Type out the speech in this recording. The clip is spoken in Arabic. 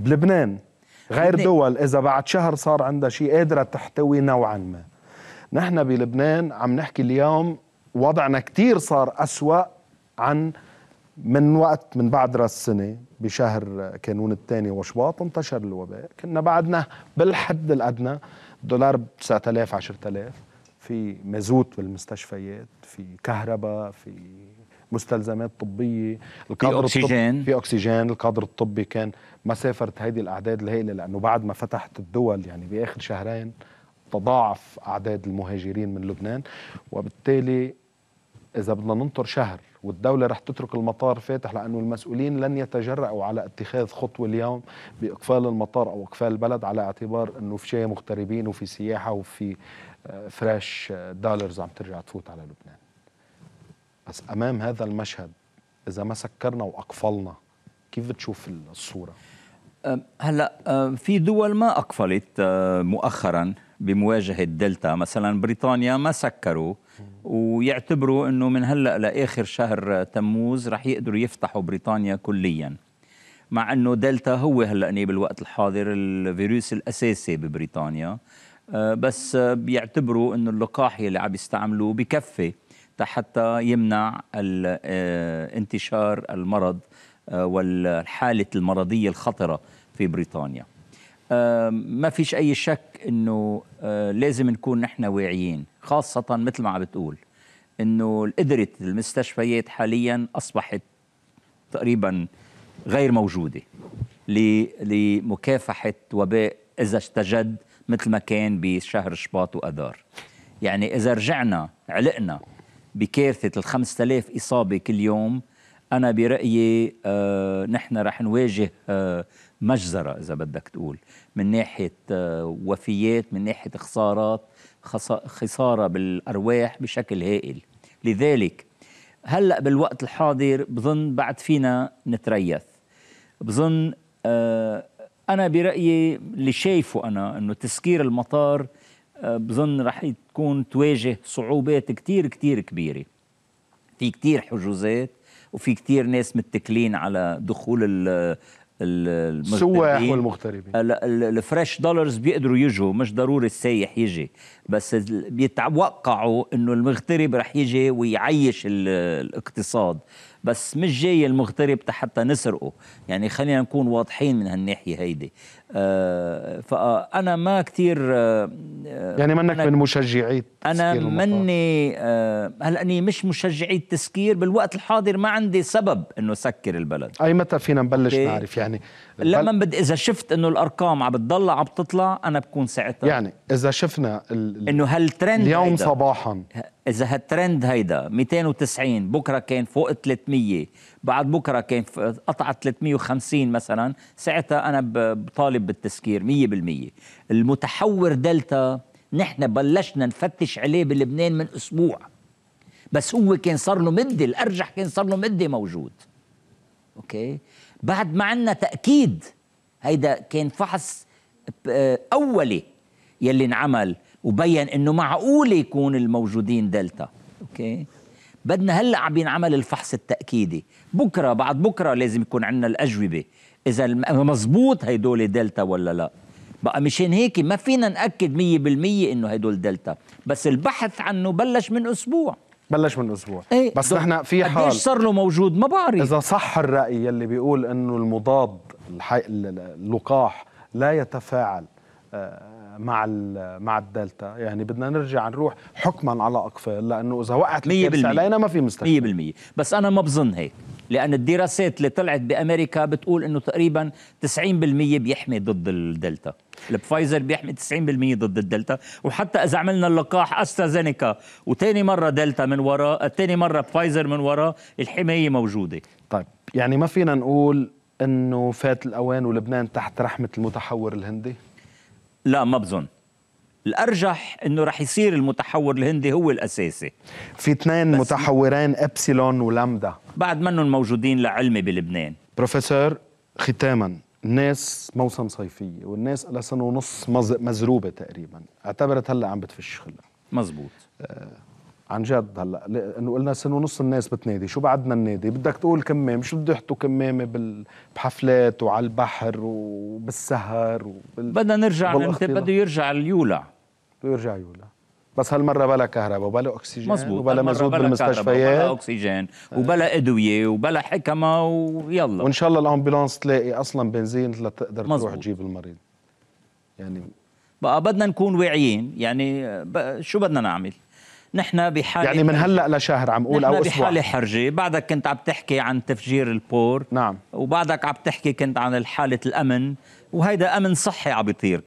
بلبنان غير لبنان. دول إذا بعد شهر صار عندها شيء قادرة تحتوي نوعا ما نحن بلبنان عم نحكي اليوم وضعنا كتير صار أسوأ عن من وقت من بعد راس السنة بشهر كانون الثاني وشباط انتشر الوباء كنا بعدنا بالحد الأدنى دولار ب 9000 10000 في مازوت بالمستشفيات في كهرباء في مستلزمات طبيه القدر اكسجين في اكسجين القدر الطبي كان ما سافرت هيدي الاعداد الهائله لانه بعد ما فتحت الدول يعني باخر شهرين تضاعف اعداد المهاجرين من لبنان وبالتالي اذا بدنا ننطر شهر والدوله رح تترك المطار فاتح لانه المسؤولين لن يتجرأوا على اتخاذ خطوه اليوم باقفال المطار او اقفال البلد على اعتبار انه في شيء مغتربين وفي سياحه وفي فريش آه، دولارز آه، عم ترجع تفوت على لبنان بس امام هذا المشهد اذا ما سكرنا واقفلنا كيف بتشوف الصوره هلا في دول ما اقفلت مؤخرا بمواجهه دلتا مثلا بريطانيا ما سكروا ويعتبروا انه من هلا لاخر شهر تموز رح يقدروا يفتحوا بريطانيا كليا مع انه دلتا هو هلا بالوقت الحاضر الفيروس الاساسي ببريطانيا أه، بس أه، بيعتبروا انه اللقاح اللي عم يستعملوه بكفي حتى يمنع آه، انتشار المرض آه، والحالة المرضية الخطرة في بريطانيا آه، ما فيش أي شك أنه لازم نكون نحن واعيين خاصة مثل ما عم بتقول أنه قدرة المستشفيات حاليا أصبحت تقريبا غير موجودة لمكافحة وباء إذا استجد مثل ما كان بشهر شباط وأذار يعني إذا رجعنا علقنا بكارثة ال 5000 إصابة كل يوم أنا برأيي آه نحن رح نواجه آه مجزرة إذا بدك تقول من ناحية آه وفيات من ناحية خسارات خسارة بالأرواح بشكل هائل لذلك هلأ بالوقت الحاضر بظن بعد فينا نتريث بظن آه، أنا برأيي اللي شايفه أنا أنه تسكير المطار بظن رح تكون تواجه صعوبات كتير كتير كبيرة في كتير حجوزات وفي كتير ناس متكلين على دخول السواح والمغتربين الفريش دولارز بيقدروا يجوا مش ضروري السايح يجي بس بيتوقعوا انه المغترب رح يجي ويعيش الاقتصاد بس مش جاي المغترب حتى نسرقه يعني خلينا نكون واضحين من هالناحيه هيدي آه فانا ما كثير آه،, آه يعني منك من مشجعي انا مني آه هلا اني مش مشجعي التسكير بالوقت الحاضر ما عندي سبب انه سكر البلد اي متى فينا نبلش نعرف يعني لما بد اذا شفت انه الارقام عم بتضل عم تطلع انا بكون ساعتها يعني اذا شفنا انه هالترند اليوم صباحا اذا هالترند هيدا 290 بكره كان فوق 300 بعد بكره كان قطع 350 مثلا ساعتها انا بطالب بالتسكير 100% المتحور دلتا نحن بلشنا نفتش عليه بلبنان من اسبوع بس هو كان صار له مده الارجح كان صار له مده موجود اوكي بعد ما عندنا تاكيد هيدا كان فحص اولي يلي انعمل وبين انه معقول يكون الموجودين دلتا اوكي بدنا هلا عم ينعمل الفحص التاكيدي بكره بعد بكره لازم يكون عندنا الاجوبه اذا مزبوط هيدول دلتا ولا لا بقى مشان هيك ما فينا ناكد 100% انه هدول دلتا بس البحث عنه بلش من اسبوع بلش من اسبوع ايه بس نحن في حال قديش صار له موجود ما بعرف اذا صح الراي يلي بيقول انه المضاد الحي... اللقاح لا يتفاعل آه، مع مع الدلتا يعني بدنا نرجع نروح حكما على اقفال لانه اذا وقعت الكارثه علينا ما في مستقبل 100% بس انا ما بظن هيك لان الدراسات اللي طلعت بامريكا بتقول انه تقريبا 90% بيحمي ضد الدلتا الفايزر بيحمي 90% ضد الدلتا وحتى اذا عملنا اللقاح استرازينيكا وثاني مره دلتا من وراء ثاني مره فايزر من وراء الحمايه موجوده طيب يعني ما فينا نقول انه فات الاوان ولبنان تحت رحمه المتحور الهندي لا ما بظن الارجح انه رح يصير المتحور الهندي هو الاساسي في اثنين متحورين ابسلون ولامدا بعد منهم موجودين لعلمي بلبنان بروفيسور ختاما الناس موسم صيفية والناس لها سنة ونص مزروبة تقريبا اعتبرت هلا عم بتفش خلا مزبوط آه. عن جد هلا لانه قلنا سنه ونص الناس بتنادي شو بعدنا النادي بدك تقول كمامه شو بده يحطوا كمامه بال... بحفلات وعلى البحر وبالسهر وبال... بدنا نرجع بده يرجع اليولع بده يرجع يولع بس هالمره بلا كهرباء وبلا اكسجين مزبوط. وبلا مزود بالمستشفيات وبلا اكسجين وبلا ادويه وبلا حكمه ويلا وان شاء الله الامبولانس تلاقي اصلا بنزين لتقدر مزبوط. تروح تجيب المريض يعني بقى بدنا نكون واعيين يعني شو بدنا نعمل نحن بحاله يعني من هلا لشهر عم قول او اسبوع بحاله حرجه بعدك كنت عم تحكي عن تفجير البور نعم وبعدك عم تحكي كنت عن حاله الامن وهيدا امن صحي عم بيطير